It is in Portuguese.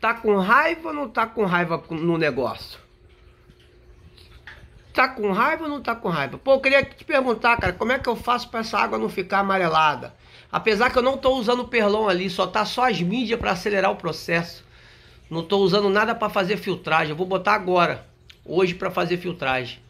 Tá com raiva ou não tá com raiva no negócio? Tá com raiva ou não tá com raiva? Pô, eu queria te perguntar, cara, como é que eu faço para essa água não ficar amarelada? Apesar que eu não tô usando perlon ali, só tá só as mídias para acelerar o processo. Não tô usando nada para fazer filtragem, eu vou botar agora, hoje para fazer filtragem.